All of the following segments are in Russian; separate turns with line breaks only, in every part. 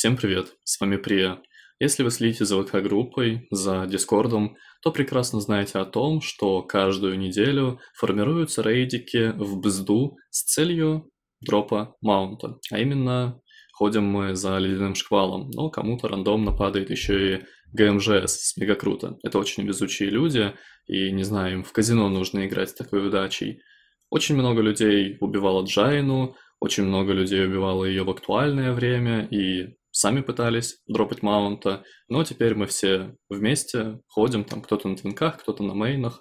Всем привет, с вами Прия. Если вы следите за ВК-группой, за Дискордом, то прекрасно знаете о том, что каждую неделю формируются рейдики в бзду с целью дропа маунта. А именно, ходим мы за ледяным шквалом, но кому-то рандомно падает еще и ГМЖС с мегакруто. Это очень везучие люди, и, не знаю, им в казино нужно играть с такой удачей. Очень много людей убивало Джайну, очень много людей убивало ее в актуальное время, и сами пытались дропать маунта, но теперь мы все вместе ходим, там кто-то на твинках, кто-то на мейнах,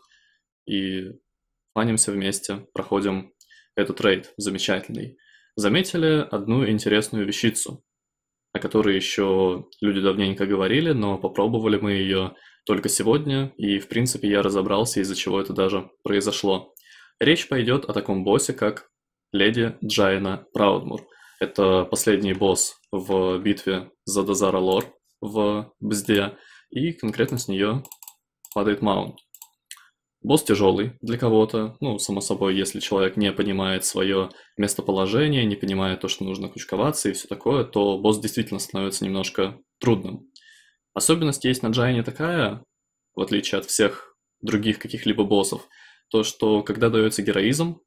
и фанимся вместе, проходим этот рейд замечательный. Заметили одну интересную вещицу, о которой еще люди давненько говорили, но попробовали мы ее только сегодня, и в принципе я разобрался, из-за чего это даже произошло. Речь пойдет о таком боссе, как Леди Джайна Праудмур. Это последний босс в битве за Дозара Лор в Бзде, и конкретно с нее падает маунт. Босс тяжелый для кого-то, ну, само собой, если человек не понимает свое местоположение, не понимает то, что нужно крючковаться и все такое, то босс действительно становится немножко трудным. Особенность есть на Джайне такая, в отличие от всех других каких-либо боссов, то, что когда дается героизм,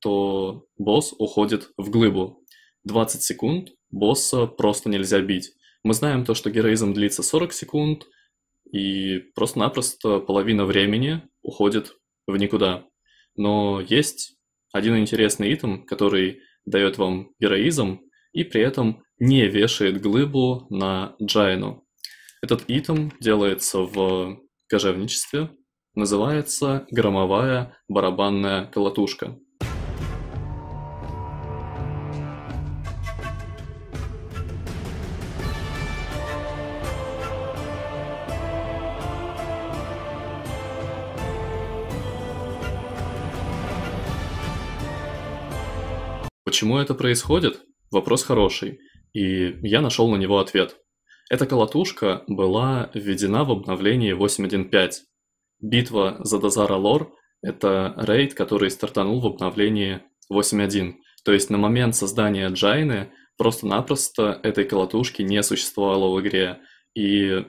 то босс уходит в глыбу. 20 секунд босса просто нельзя бить. Мы знаем то, что героизм длится 40 секунд, и просто-напросто половина времени уходит в никуда. Но есть один интересный итем, который дает вам героизм и при этом не вешает глыбу на джайну. Этот итем делается в кожевничестве, называется громовая барабанная колотушка – Почему это происходит? Вопрос хороший, и я нашел на него ответ. Эта колотушка была введена в обновлении 8.1.5. Битва за Дозара Лор – это рейд, который стартанул в обновлении 8.1. То есть на момент создания Джайны просто-напросто этой колотушки не существовало в игре. И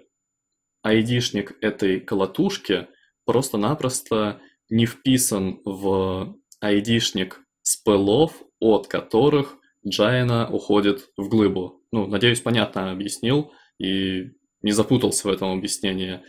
айдишник этой колотушки просто-напросто не вписан в айдишник спелов от которых Джайна уходит в глыбу. Ну, надеюсь, понятно объяснил и не запутался в этом объяснении.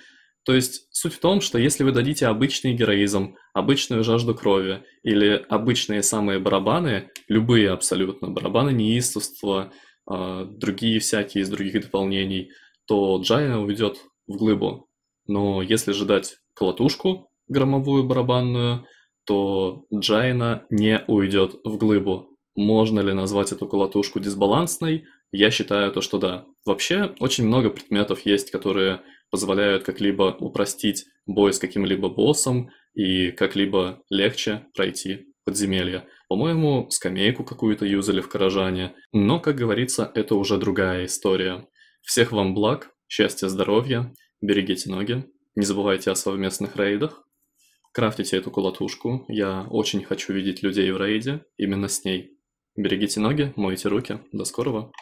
То есть суть в том, что если вы дадите обычный героизм, обычную жажду крови или обычные самые барабаны, любые абсолютно, барабаны неистовства, а, другие всякие из других дополнений, то Джайна уйдет в глыбу. Но если же дать колотушку громовую барабанную, то Джайна не уйдет в глыбу. Можно ли назвать эту колотушку дисбалансной? Я считаю то, что да. Вообще, очень много предметов есть, которые позволяют как-либо упростить бой с каким-либо боссом и как-либо легче пройти подземелье. По-моему, скамейку какую-то юзали в Каражане. Но, как говорится, это уже другая история. Всех вам благ, счастья, здоровья, берегите ноги, не забывайте о совместных рейдах, Крафтите эту колотушку. Я очень хочу видеть людей в рейде именно с ней. Берегите ноги, мойте руки. До скорого.